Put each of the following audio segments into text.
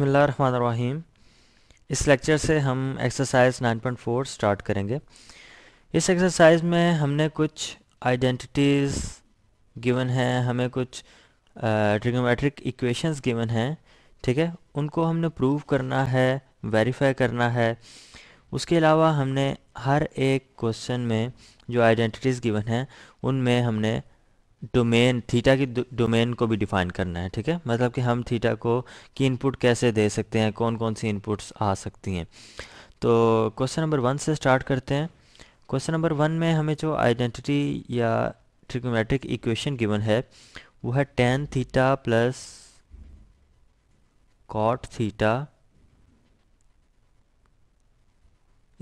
बिसमीम इस लेक्चर से हम एक्सरसाइज 9.4 स्टार्ट करेंगे इस एक्सरसाइज में हमने कुछ आइडेंटिटीज़ गिवन हैं हमें कुछ ट्रिगोमेट्रिक इक्वेशंस गिवन हैं ठीक है उनको हमने प्रूव करना है वेरीफाई करना है उसके अलावा हमने हर एक क्वेश्चन में जो आइडेंटिटीज़ गिवन हैं उनमें हमने डोमेन थीटा की डोमेन को भी डिफाइन करना है ठीक है मतलब कि हम थीटा को की इनपुट कैसे दे सकते हैं कौन कौन सी इनपुट्स आ सकती हैं तो क्वेश्चन नंबर वन से स्टार्ट करते हैं क्वेश्चन नंबर वन में हमें जो आइडेंटिटी या ट्रिकोमेट्रिक इक्वेशन गिवन है वो है tan theta plus cot theta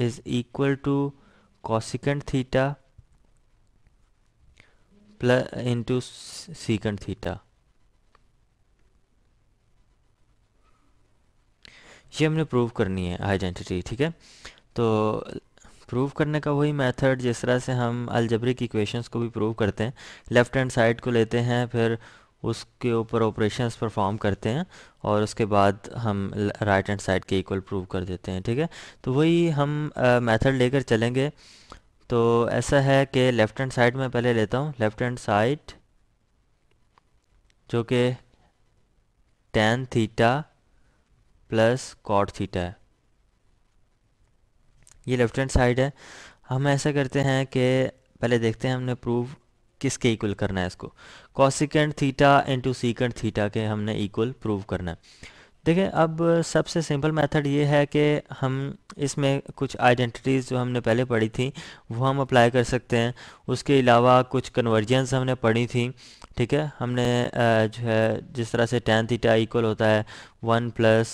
is equal to cosecant theta plus into secant theta ये हमने प्रूव करनी है आइडेंटिटी ठीक है तो प्रूव करने का वही मेथड जिस तरह से हम अलजबरिक इक्वेशंस को भी प्रूव करते हैं लेफ़्ट हैंड साइड को लेते हैं फिर उसके ऊपर ऑपरेशंस परफॉर्म करते हैं और उसके बाद हम राइट हैंड साइड के इक्वल प्रूव कर देते हैं ठीक है तो वही हम मेथड लेकर चलेंगे तो ऐसा है कि लेफ़्ट हैंड साइड में पहले लेता हूँ लेफ़्ट हैंड साइड जो कि tan theta plus cot theta है ये लेफ़्ट हैंड साइड है हम ऐसा करते हैं कि पहले देखते हैं हमने प्रूव किसके इक्वल करना है इसको cosecant theta into secant theta के हमने इक्वल प्रूव करना है देखें अब सबसे सिंपल मेथड ये है कि हम इसमें कुछ आइडेंटिटीज़ जो हमने पहले पढ़ी थी वो हम अप्लाई कर सकते हैं उसके अलावा कुछ कन्वर्जेंस हमने पढ़ी थी ठीक है हमने जो है जिस तरह से टेन थीटा इक्वल होता है one plus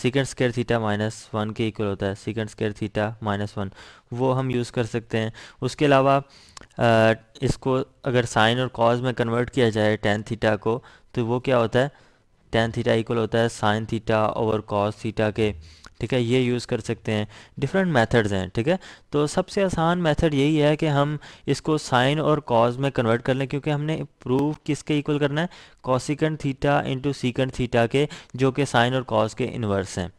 secant square theta minus one के इक्वल होता है secant square theta minus one वो हम यूज़ कर सकते हैं उसके अलावा इसको अगर साइन और कॉज में कन्वर्ट किया जाए टेन थीटा को तो वो क्या होता है टेन थीटा इक्वल होता है sine theta over cos theta के ठीक है ये यूज़ कर सकते हैं डिफरेंट मेथड्स हैं ठीक है तो सबसे आसान मेथड यही है कि हम इसको साइन और कॉज में कन्वर्ट कर लें क्योंकि हमने प्रूव किसके इक्वल करना है cosecant theta into secant theta के जो कि साइन और कॉज के इन्वर्स हैं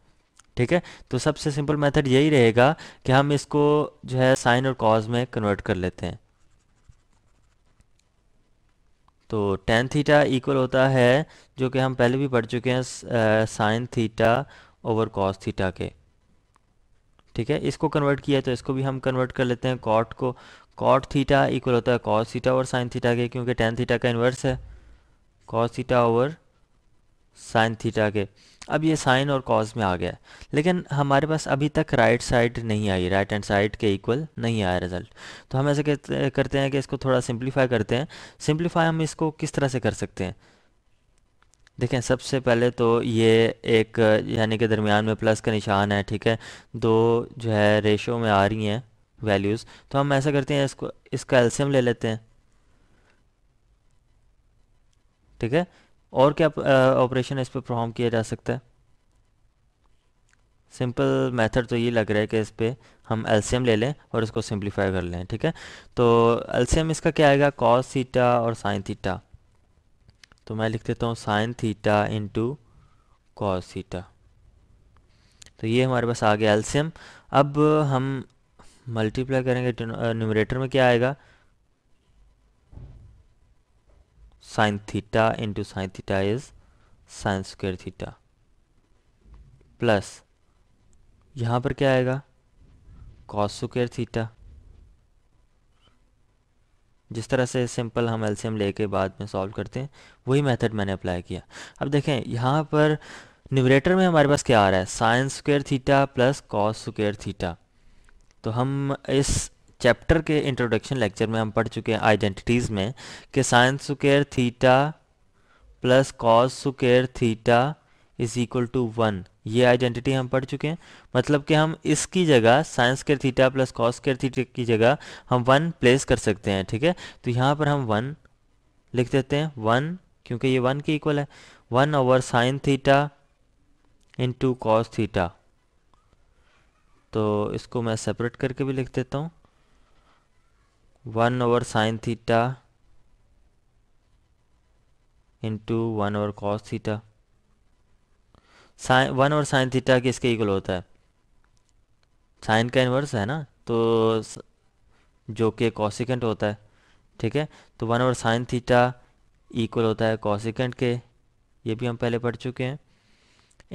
ठीक है तो सबसे सिंपल मेथड यही रहेगा कि हम इसको जो है साइन और कॉज में कन्वर्ट कर लेते हैं तो टेन थीटा इक्वल होता है जो कि हम पहले भी पढ़ चुके हैं sine theta over cos theta के ठीक है इसको कन्वर्ट किया तो इसको भी हम कन्वर्ट कर लेते हैं कॉट को कॉट थीटा इक्वल होता है cos theta over sine theta के क्योंकि टेन थीटा का इन्वर्स है cos theta over sine theta के अब ये साइन और कॉज में आ गया लेकिन हमारे पास अभी तक राइट साइड नहीं आई राइट एंड साइड के इक्वल नहीं आया रिजल्ट तो हम ऐसे करते हैं कि इसको थोड़ा सिंप्लीफाई करते हैं सिंप्लीफाई हम इसको किस तरह से कर सकते हैं देखें सबसे पहले तो ये एक यानी कि दरमियान में प्लस का निशान है ठीक है दो जो है रेशो में आ रही हैं वैल्यूज़ तो हम ऐसा करते हैं इसको इसका एल्शियम ले लेते हैं ठीक है और क्या ऑपरेशन इस पर परफॉर्म किया जा सकता है सिंपल मेथड तो ये लग रहा है कि इस पर हम एलसीएम ले लें और इसको सिंप्लीफाई कर लें ठीक है तो एलसीएम इसका क्या आएगा कॉस थीटा और साइन थीटा तो मैं लिख देता हूँ sine theta into cos theta तो ये हमारे पास आ गया एलसीएम अब हम मल्टीप्लाई करेंगे न्यूमरेटर में क्या आएगा sin theta into sin theta is sin square theta plus यहां पर क्या आएगा cos square theta जिस तरह से सिंपल हम एलसीएम लेके बाद में सॉल्व करते हैं वही मेथड मैंने अप्लाई किया अब देखें यहाँ पर न्यूमरेटर में हमारे पास क्या आ रहा है sine square theta plus cos square theta तो हम इस चैप्टर के इंट्रोडक्शन लेक्चर में हम पढ़ चुके हैं आइडेंटिटीज़ में कि sine square theta plus cos square theta is equal to one ये आइडेंटिटी हम पढ़ चुके हैं मतलब कि हम इसकी जगह sine square theta plus cos square theta की जगह हम वन प्लेस कर सकते हैं ठीक है तो यहाँ पर हम वन लिख देते हैं वन क्योंकि ये वन के इक्वल है one over sine theta into cos theta तो इसको मैं सेपरेट करके भी लिख देता हूँ one over sine theta into one over cos theta sine one over sine theta किसके इक्वल होता है साइन का इन्वर्स है ना तो जो कि कॉसिकेंट होता है ठीक है तो one over sine theta equal होता है कॉसिकेंट के ये भी हम पहले पढ़ चुके हैं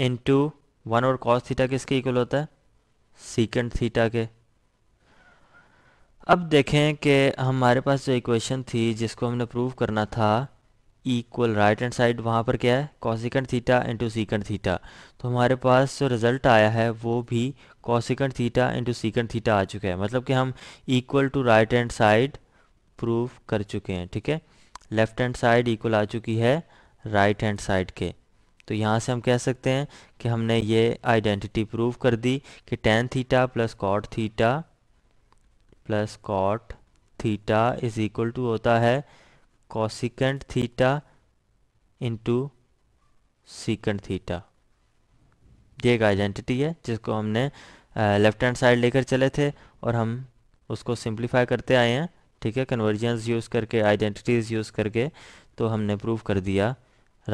इंटू वन और कॉस थीटा किसके इक्वल होता है सीकेंट थीटा के अब देखें कि हमारे पास जो इक्वेशन थी जिसको हमने प्रूव करना था इक्वल राइट हैंड साइड वहाँ पर क्या है cosecant theta into secant theta तो हमारे पास जो रिज़ल्ट आया है वो भी cosecant theta into secant theta आ चुका है मतलब कि हम equal to right hand side prove कर चुके हैं ठीक है लेफ़्ट हैंड साइड इक्वल आ चुकी है राइट हैंड साइड के तो यहाँ से हम कह सकते हैं कि हमने ये आइडेंटिटी प्रूव कर दी कि tan theta plus cot theta plus cot theta is equal to होता है cosecant theta into secant theta ये एक आइडेंटिटी है जिसको हमने लेफ्ट हैंड साइड लेकर चले थे और हम उसको सिंप्लीफाई करते आए हैं ठीक है कन्वर्जेंस यूज़ करके आइडेंटिटीज़ यूज़ करके तो हमने प्रूव कर दिया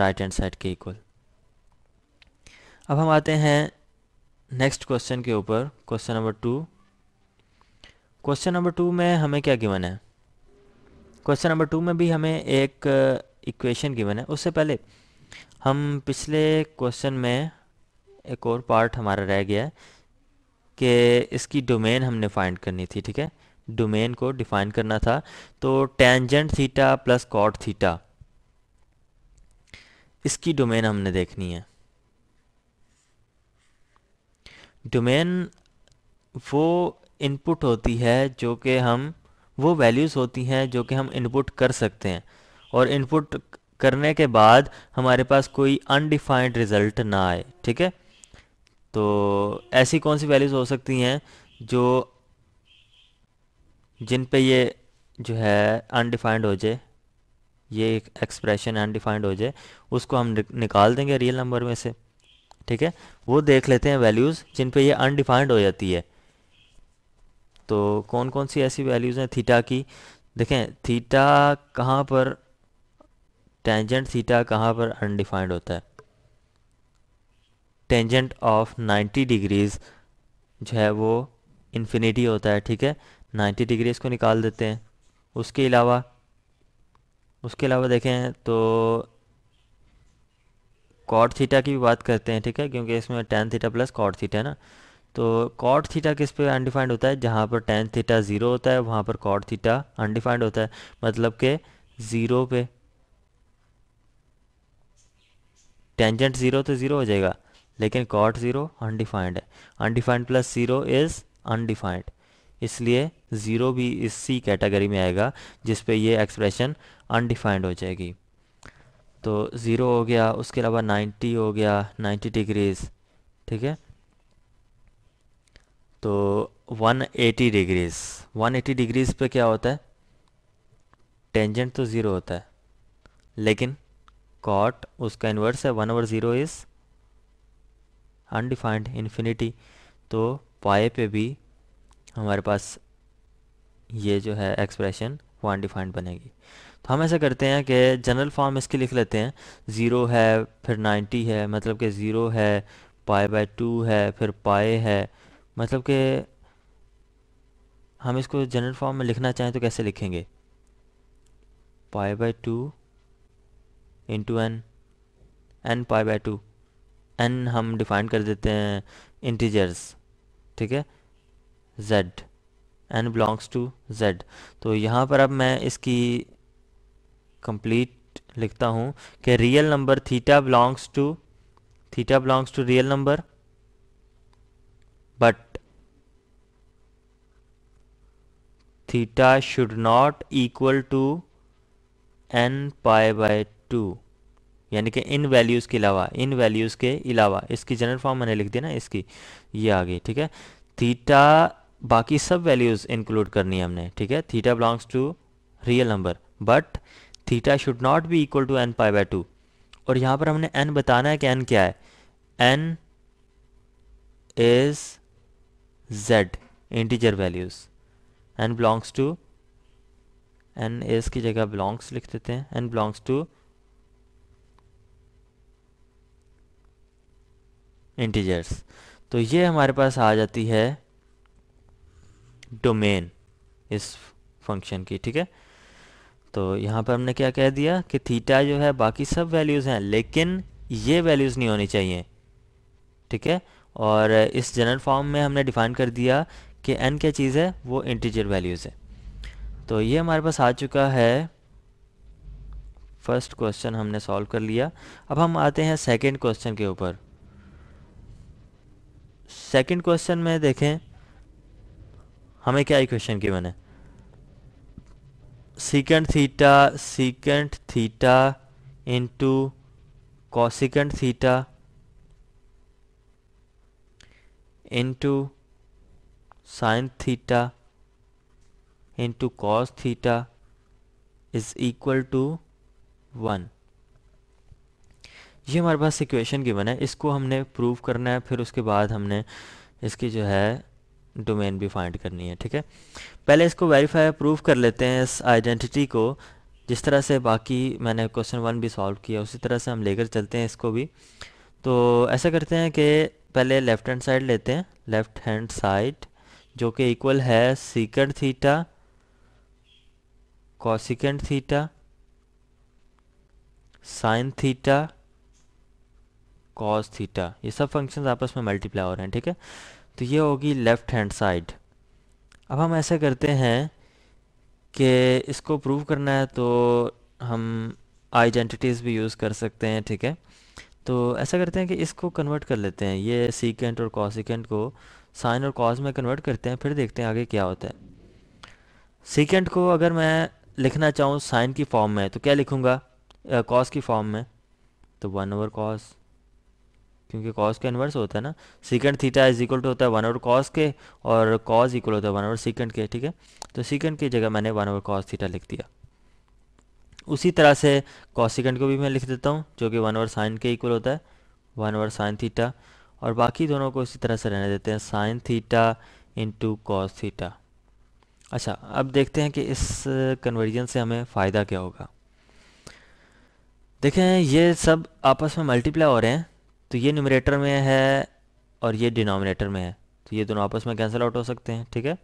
राइट हैंड साइड के इक्वल अब हम आते हैं नेक्स्ट क्वेश्चन के ऊपर question number two question number two में हमें क्या गिवन है क्वेश्चन नंबर टू में भी हमें एक इक्वेशन uh, गिवन है उससे पहले हम पिछले क्वेश्चन में एक और पार्ट हमारा रह गया है कि इसकी डोमेन हमने फाइंड करनी थी ठीक है डोमेन को डिफाइन करना था तो tangent theta plus cot theta इसकी डोमेन हमने देखनी है डोमेन वो इनपुट होती है जो कि हम वो वैल्यूज़ होती हैं जो कि हम इनपुट कर सकते हैं और इनपुट करने के बाद हमारे पास कोई अनडिफाइंड रिज़ल्ट ना आए ठीक है तो ऐसी कौन सी वैल्यूज़ हो सकती हैं जो जिन पे ये जो है अनडिफाइंड हो जाए ये एक एक्सप्रेशन अनडिफाइंड हो जाए उसको हम निकाल देंगे रियल नंबर में से ठीक है वो देख लेते हैं वैल्यूज़ जिन पे ये अनडिफाइंड हो जाती है तो कौन कौन सी ऐसी वैल्यूज़ हैं थीटा की देखें थीटा कहाँ पर टेंजेंट थीटा कहाँ पर अनडिफाइंड होता है टेंजेंट ऑफ 90 डिग्रीज़ जो है वो इन्फिनिटी होता है ठीक है 90 डिग्रीज़ को निकाल देते हैं उसके अलावा उसके अलावा देखें तो कॉट थीटा की भी बात करते हैं ठीक है क्योंकि इसमें tan theta plus cot theta है ना तो कॉट थीटा किस पे अनडिफाइंड होता है जहाँ पर टेन थीटा ज़ीरो होता है वहाँ पर कॉट थीटा अनडिफाइंड होता है मतलब के ज़ीरो पे टेंजेंट ज़ीरो तो ज़ीरो हो जाएगा लेकिन कॉट ज़ीरो अनडिफाइंड है undefined plus zero is undefined इसलिए ज़ीरो भी इसी कैटेगरी में आएगा जिस पे ये एक्सप्रेशन अनडिफाइंड हो जाएगी तो ज़ीरो हो गया उसके अलावा नाइन्टी हो गया नाइन्टी डिग्रीज़ ठीक है तो 180 डिग्रीज एटी डिग्रीज पे क्या होता है टेंजेंट तो ज़ीरो होता है लेकिन कॉट उसका इन्वर्स है one over zero is undefined infinity तो पाए पे भी हमारे पास ये जो है एक्सप्रेशन वो अनडिफाइंड बनेगी तो हम ऐसा करते हैं कि जनरल फॉर्म इसके लिख लेते हैं ज़ीरो है फिर नाइन्टी है मतलब कि ज़ीरो है पाए बाय टू है फिर पाए है मतलब कि हम इसको जनरल फॉर्म में लिखना चाहें तो कैसे लिखेंगे pi by two into n n pi by two n हम डिफाइन कर देते हैं इंटीजर्स ठीक है Z n belongs to Z तो यहाँ पर अब मैं इसकी कंप्लीट लिखता हूँ कि real number theta belongs to theta belongs to real number but theta should not equal to n pi by 2 यानी कि इन वैल्यूज़ के अलावा इन वैल्यूज़ के अलावा इसकी जनरल फॉर्म मैंने लिख दिया ना इसकी ये आ गई ठीक है थीटा बाकी सब वैल्यूज़ इंक्लूड करनी है हमने ठीक है theta belongs to real number but theta should not be equal to n pi by two और यहां पर हमने एन बताना है कि एन क्या है n is z integer values and belongs to n s की जगह बिलोंग्स लिख देते हैं एंड बिलोंग्स टू इंटीजर्स तो ये हमारे पास आ जाती है डोमेन इस फंक्शन की ठीक है तो यहाँ पर हमने क्या कह दिया कि थीटा जो है बाकी सब वैल्यूज़ हैं लेकिन ये वैल्यूज़ नहीं होनी चाहिए ठीक है और इस जनरल फॉर्म में हमने डिफाइन कर दिया कि एन क्या चीज़ है वो इंटीजर वैल्यूज़ है तो ये हमारे पास आ चुका है फर्स्ट क्वेश्चन हमने सॉल्व कर लिया अब हम आते हैं सेकंड क्वेश्चन के ऊपर सेकंड क्वेश्चन में देखें हमें क्या इक्वेशन की बने secant theta secant theta into cosecant theta into sine theta into cos theta is equal to one ये हमारे पास इक्वेशन गिवन है इसको हमने प्रूव करना है फिर उसके बाद हमने इसकी जो है डोमेन भी फाइंड करनी है ठीक है पहले इसको वेरीफाई प्रूव कर लेते हैं इस आइडेंटिटी को जिस तरह से बाकी मैंने क्वेश्चन वन भी सॉल्व किया उसी तरह से हम लेकर चलते हैं इसको भी तो ऐसा करते हैं कि पहले लेफ्ट हैंड साइड लेते हैं लेफ्ट हैंड साइड जो कि इक्वल है secant theta cosecant theta sine theta cos theta ये सब फंक्शंस आपस में मल्टीप्लाई हो रहे हैं ठीक है तो ये होगी लेफ्ट हैंड साइड अब हम ऐसा करते हैं कि इसको प्रूव करना है तो हम आइडेंटिटीज़ भी यूज़ कर सकते हैं ठीक है तो ऐसा करते हैं कि इसको कन्वर्ट कर लेते हैं ये सीकेंट और कॉसिकेंट को साइन और कॉज में कन्वर्ट करते हैं फिर देखते हैं आगे क्या होता है सीकेंट को अगर मैं लिखना चाहूँ साइन की फॉर्म में तो क्या लिखूँगा कॉज की फॉर्म में तो वन ओवर कॉज क्योंकि कॉस का इन्वर्स होता है ना secant theta is equal to होता है वन ओवर कॉज के और कॉज इक्वल होता है वन ओवर सीकेंड के ठीक है तो सीकेंड की जगह मैंने वन ओवर कॉज थीटा लिख दिया उसी तरह से कॉसिकंड को भी मैं लिख देता हूँ जो कि वन ओवर साइन के इक्वल होता है वन ओवर साइन थीटा और बाकी दोनों को इसी तरह से रहने देते हैं sine theta into cos theta अच्छा अब देखते हैं कि इस कन्वर्जन से हमें फ़ायदा क्या होगा देखें ये सब आपस में मल्टीप्लाई हो रहे हैं तो ये न्यूमरेटर में है और ये डिनोमिनेटर में है तो ये दोनों आपस में कैंसिल आउट हो सकते हैं ठीक है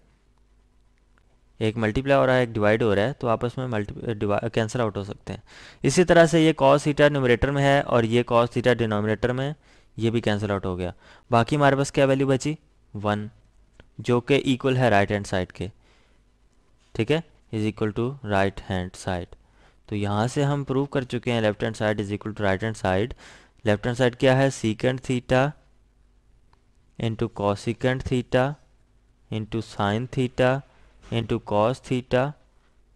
एक मल्टीप्लाई हो रहा है एक डिवाइड हो रहा है तो आपस में मल्टी कैंसिल आउट हो सकते हैं इसी तरह से ये कॉस थीटा न्यूमरेटर में है और ये कॉस थीटा डिनोमिनेटर में ये भी कैंसिल आउट हो गया बाकी हमारे पास क्या वैल्यू बची वन जो कि इक्वल है राइट हैंड साइड के ठीक है is equal to right hand side तो यहाँ से हम प्रूव कर चुके हैं left hand side is equal to right hand side left hand side क्या है secant theta into cosecant theta into sine theta into cos theta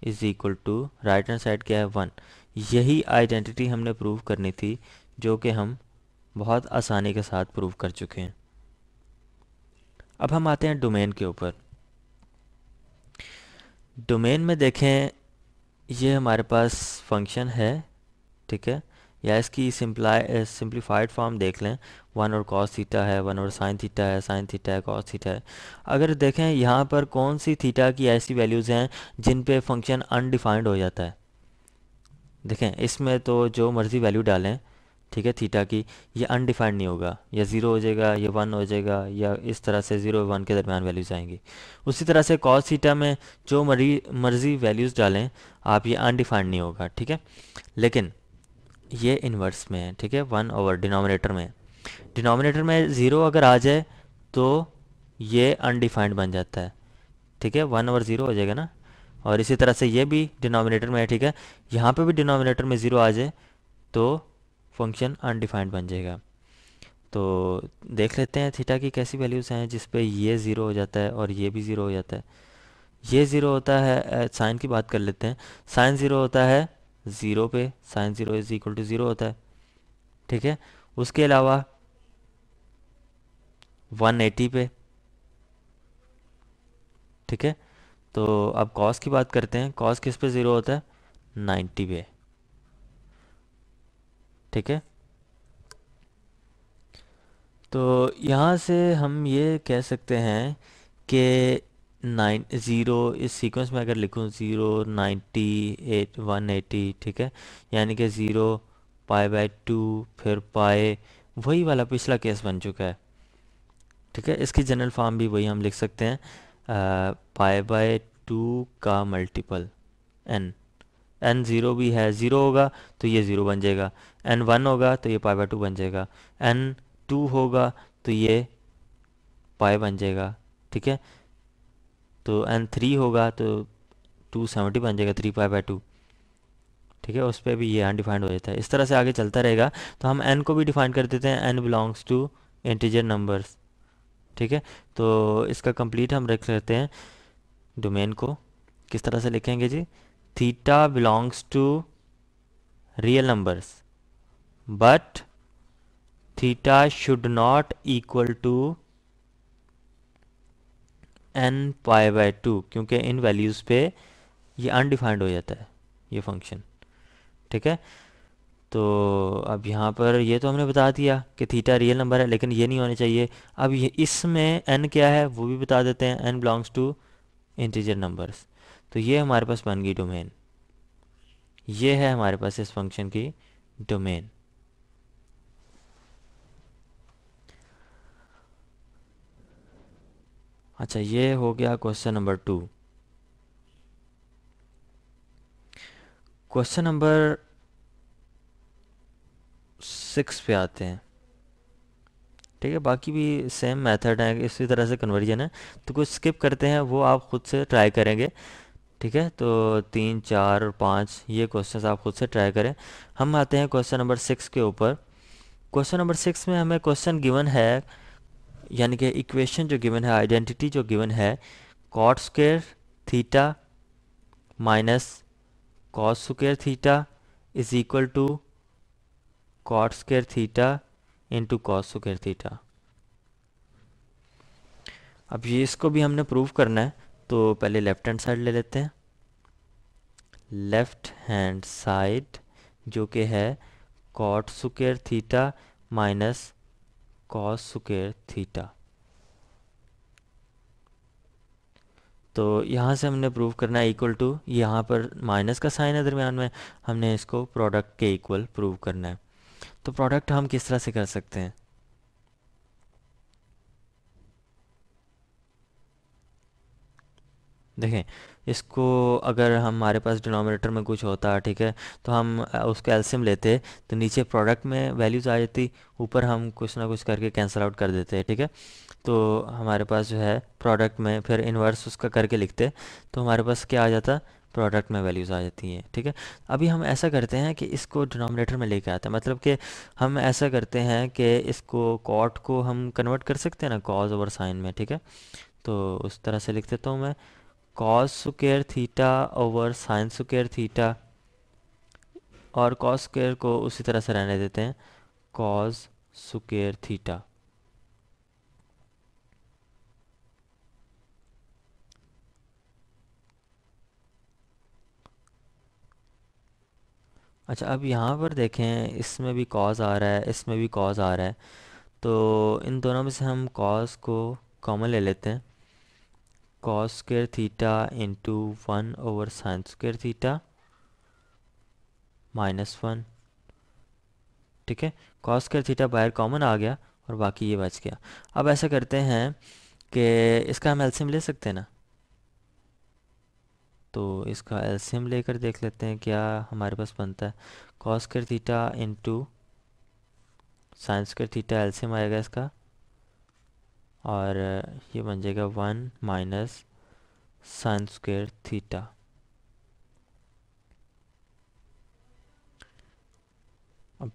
is equal to right hand side क्या है वन यही identity हमने prove करनी थी जो कि हम बहुत आसानी के साथ प्रूव कर चुके हैं अब हम आते हैं डोमेन के ऊपर डोमेन में देखें ये हमारे पास फंक्शन है ठीक है या इसकी सिंप्लाई सिंप्लीफाइड फॉर्म देख लें वन और कॉस थीटा है वन और साइन थीटा है साइन थीटा है कॉस थीटा है अगर देखें यहाँ पर कौन सी थीटा की ऐसी वैल्यूज़ हैं जिन पे फंक्शन अनडिफाइंड हो जाता है देखें इसमें तो जो मर्ज़ी वैल्यू डालें ठीक है थीटा की ये अनडिफाइंड नहीं होगा या ज़ीरो हो जाएगा या वन हो जाएगा या इस तरह से ज़ीरो वन के दरमियान वैल्यूज़ आएंगी उसी तरह से कॉस थीटा में जो मरी मर्ज़ी वैल्यूज़ डालें आप ये अनडिफाइंड नहीं होगा ठीक है लेकिन ये इन्वर्स में है ठीक है वन ओवर डिनोमिनेटर में डिनोमिनेटर में ज़ीरो अगर आ जाए तो ये अनडिफाइंड बन जाता है ठीक है वन ओवर ज़ीरो हो जाएगा ना और इसी तरह से ये भी डिनोमिनेटर में है ठीक है यहाँ पे भी डिनोमिनेटर में ज़ीरो आ जाए तो फंक्शन अनडिफाइंड बन जाएगा तो देख लेते हैं थीटा की कैसी वैल्यूज़ हैं जिस पे ये ज़ीरो हो जाता है और ये भी ज़ीरो हो जाता है ये ज़ीरो होता है साइन की बात कर लेते हैं साइन ज़ीरो होता है ज़ीरो पे sine zero is equal to zero होता है ठीक है उसके अलावा 180 पे ठीक है तो अब कॉस की बात करते हैं कॉस किस पे ज़ीरो होता है 90 पे ठीक है तो यहाँ से हम ये कह सकते हैं कि नाइन ज़ीरो इस सीक्वेंस में अगर लिखूँ zero ninety eight one eighty ठीक है यानी कि ज़ीरो पाए बाय टू फिर पाए वही वाला पिछला केस बन चुका है ठीक है इसकी जनरल फॉर्म भी वही हम लिख सकते हैं पाए बाय टू का मल्टीपल एन एन ज़ीरो भी है ज़ीरो होगा तो ये ज़ीरो बन जाएगा एन वन होगा तो ये पाए बाय टू बन जाएगा एन टू होगा तो ये पाए बन जाएगा ठीक है तो एन थ्री होगा तो टू सेवेंटी बन जाएगा थ्री पाई बाई टू ठीक है उस पर भी ये अनडिफाइंड हो जाता है इस तरह से आगे चलता रहेगा तो हम एन को भी डिफाइन कर देते हैं n belongs to integer numbers ठीक है तो इसका कंप्लीट हम रख लेते हैं डोमेन को किस तरह से लिखेंगे जी theta belongs to real numbers but theta should not equal to n pi by two क्योंकि इन वैल्यूज़ पे ये अनडिफाइंड हो जाता है ये फंक्शन ठीक है तो अब यहाँ पर ये तो हमने बता दिया कि थीटा रियल नंबर है लेकिन ये नहीं होना चाहिए अब ये इसमें एन क्या है वो भी बता देते हैं n belongs to integer numbers तो ये हमारे पास बन गई डोमेन ये है हमारे पास इस फंक्शन की डोमेन अच्छा ये हो गया question number two question number six पे आते हैं ठीक है बाकी भी सेम मेथड है इसी तरह से कन्वर्जन है तो कुछ स्किप करते हैं वो आप खुद से ट्राई करेंगे ठीक है तो तीन चार और पाँच ये क्वेश्चन आप खुद से ट्राई करें हम आते हैं क्वेश्चन नंबर सिक्स के ऊपर क्वेश्चन नंबर सिक्स में हमें क्वेश्चन गिवन है यानी कि इक्वेशन जो गिवन है आइडेंटिटी जो गिवन है cot square theta minus cos square theta is equal to cot square theta into cos square theta अब ये इसको भी हमने प्रूव करना है तो पहले लेफ्ट हैंड साइड ले लेते हैं लेफ्ट हैंड साइड जो कि है cot square theta minus cos square theta तो यहाँ से हमने प्रूव करना है इक्वल टू यहाँ पर माइनस का साइन है दरमियान में हमने इसको प्रोडक्ट के इक्वल प्रूव करना है तो प्रोडक्ट हम किस तरह से कर सकते हैं देखें इसको अगर हमारे पास डिनोमिनेटर में कुछ होता ठीक है तो हम उसको एल्सियम लेते तो नीचे प्रोडक्ट में वैल्यूज़ आ जाती ऊपर हम कुछ ना कुछ करके कैंसिल आउट कर देते ठीक है तो हमारे पास जो है प्रोडक्ट में फिर इन्वर्स उसका करके लिखते तो हमारे पास क्या आ जाता प्रोडक्ट में वैल्यूज़ आ जाती हैं ठीक है अभी हम ऐसा करते हैं कि इसको डिनोमिनेटर में लेके आते हैं मतलब कि हम ऐसा करते हैं कि इसको कॉट को हम कन्वर्ट कर सकते हैं ना कॉज ओवर साइन में ठीक है तो उस तरह से लिख देता हूँ मैं cos square theta over sine square theta और कॉस स्क्र को उसी तरह से रहने देते हैं कॉस स्क्र थीटा अच्छा अब यहाँ पर देखें इसमें भी कॉज आ रहा है इसमें भी कॉज आ रहा है तो इन दोनों में से हम कॉज को कॉमन ले लेते हैं cos square theta into 1 over sine square theta minus one ठीक है कॉस स्क्र थीटा बाहर कॉमन आ गया और बाकी ये बच गया अब ऐसा करते हैं कि इसका हम एल्सियम ले सकते हैं ना तो इसका एल्सियम लेकर देख लेते हैं क्या हमारे पास बनता है cos square theta into sines square theta LCM आएगा इसका और ये बन जाएगा one minus sine square theta अब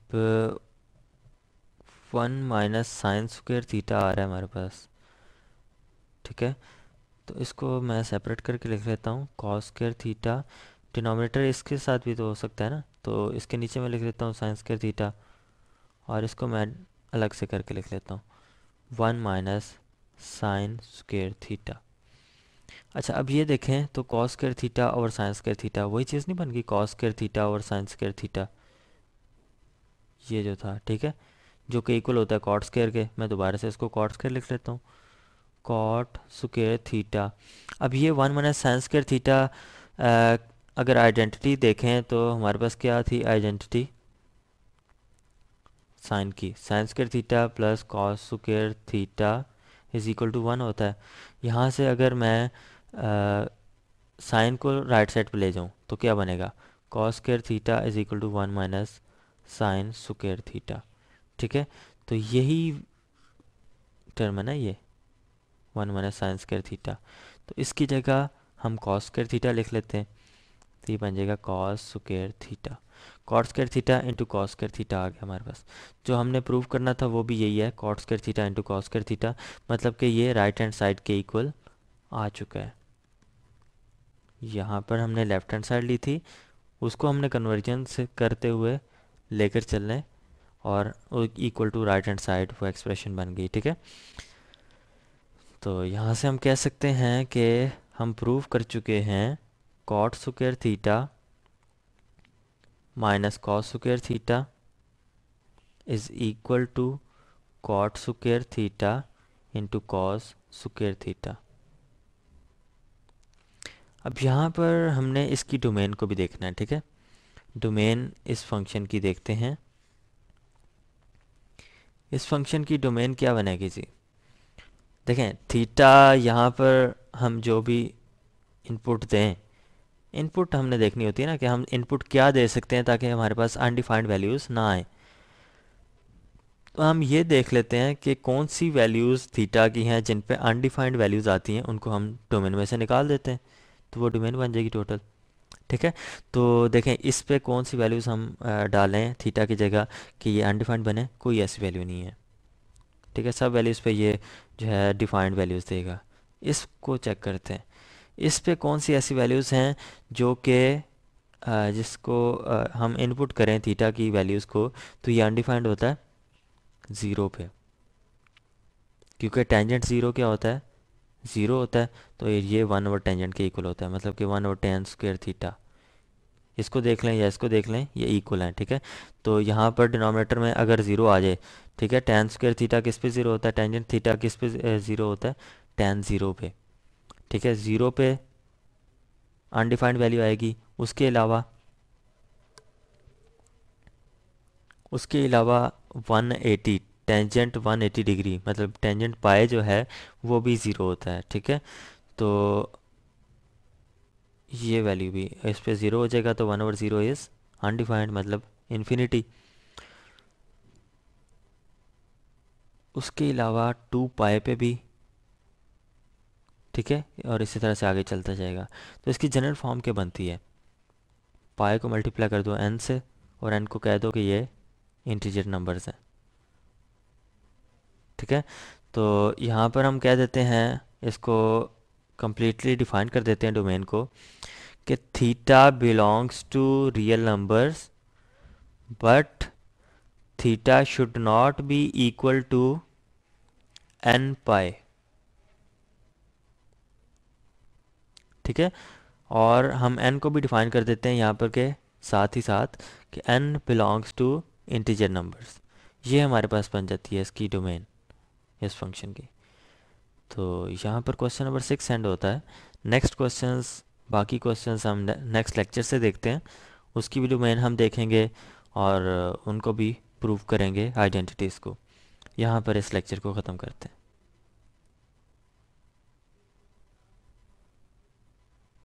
one minus sine square theta आ रहा है हमारे पास ठीक है तो इसको मैं सेपरेट करके लिख लेता हूँ कॉस स्क्वेयर थीटा डिनोमिनेटर इसके साथ भी तो हो सकता है ना तो इसके नीचे मैं लिख लेता हूँ साइन स्क्वेयर थीटा और इसको मैं अलग से करके लिख लेता हूँ one minus sine square theta अच्छा अब ये देखें तो कॉस केयर थीटा और साइन केयर थीटा वही चीज़ नहीं बन गई कॉस केयर थीटा और साइन केयर थीटा ये जो था ठीक है जो कि इक्वल होता है कॉट स्केयर के मैं दोबारा से इसको कॉट स्केयर लिख लेता हूँ कॉट स्केयर थीटा अब ये one minus sine square theta अगर आइडेंटिटी देखें तो हमारे पास क्या थी आइडेंटिटी साइन की sine square theta plus cos square theta is equal to one होता है यहाँ से अगर मैं साइन को राइट साइड पे ले जाऊँ तो क्या बनेगा cos square theta is equal to one minus sine square theta ठीक है तो यही टर्म है ना ये one minus sine square theta तो इसकी जगह हम कॉस स्केयर थीटा लिख लेते हैं तो ये बन जाएगा cos square theta cot square theta into cos square theta आ गया हमारे पास जो हमने प्रूव करना था वो भी यही है cot square theta into cos square theta मतलब कि ये राइट हैंड साइड के इक्वल आ चुका है यहाँ पर हमने लेफ्ट हैंड साइड ली थी उसको हमने कन्वर्जन से करते हुए लेकर चलने और equal to right hand side वो एक्सप्रेशन बन गई ठीक है तो यहाँ से हम कह सकते हैं कि हम प्रूव कर चुके हैं cot square theta minus cos square theta is equal to cot square theta into cos square theta अब यहाँ पर हमने इसकी डोमेन को भी देखना है ठीक है डोमेन इस फंक्शन की देखते हैं इस फंक्शन की डोमेन क्या बनेगी जी देखें थीटा यहाँ पर हम जो भी इनपुट दें इनपुट हमने देखनी होती है ना कि हम इनपुट क्या दे सकते हैं ताकि हमारे पास अनडिफाइंड वैल्यूज़ ना आए तो हम ये देख लेते हैं कि कौन सी वैल्यूज़ थीटा की हैं जिन पे अनडिफाइंड वैल्यूज़ आती हैं उनको हम डोमेन में से निकाल देते हैं तो वो डोमेन बन जाएगी टोटल ठीक है तो देखें इस पे कौन सी वैल्यूज़ हम डालें थीटा की जगह कि ये अनडिफाइंड बने कोई ऐसी वैल्यू नहीं है ठीक है सब वैल्यूज़ पे ये जो है डिफाइंड वैल्यूज़ देगा इसको चेक करते हैं इस पे कौन सी ऐसी वैल्यूज़ हैं जो कि जिसको हम इनपुट करें थीटा की वैल्यूज़ को तो ये अनडिफाइंड होता है ज़ीरो पे क्योंकि टेंजेंट ज़ीरो क्या होता है ज़ीरो होता है तो ये वन ओवर टेंजेंट के इक्वल होता है मतलब कि one over tan square theta इसको देख लें या इसको देख लें ये इक्वल हैं ठीक है तो यहाँ पर डिनोमिनेटर में अगर ज़ीरो आ जाए ठीक है टेन स्क्वेयर थीटा किस पे ज़ीरो होता है टेंजेंट थीटा किस पे ज़ीरो होता है टेन ज़ीरो पे ठीक है ज़ीरो पे अनडिफाइंड वैल्यू आएगी उसके अलावा उसके अलावा 180 टेंजेंट वन डिग्री मतलब टेंजेंट पाए जो है वो भी ज़ीरो होता है ठीक है तो ये वैल्यू भी इस पर ज़ीरो हो जाएगा तो one over zero is undefined मतलब इन्फिनिटी उसके अलावा टू पाए पे भी ठीक है और इसी तरह से आगे चलता जाएगा तो इसकी जनरल फॉर्म क्या बनती है पाए को मल्टीप्लाई कर दो एन से और एन को कह दो कि ये इंटीजर नंबर्स हैं ठीक है तो यहाँ पर हम कह देते हैं इसको कम्प्लीटली डिफाइन कर देते हैं डोमेन को कि theta belongs to real numbers but theta should not be equal to n pi ठीक है और हम एन को भी डिफाइन कर देते हैं यहाँ पर के साथ ही साथ कि n belongs to integer numbers ये हमारे पास बन जाती है इसकी डोमेन इस फंक्शन की तो यहाँ पर क्वेश्चन नंबर सिक्स एंड होता है नेक्स्ट क्वेश्चंस बाकी क्वेश्चंस हम नेक्स्ट लेक्चर से देखते हैं उसकी भी डोमेन हम देखेंगे और उनको भी प्रूव करेंगे आइडेंटिटीज़ को यहाँ पर इस लेक्चर को ख़त्म करते हैं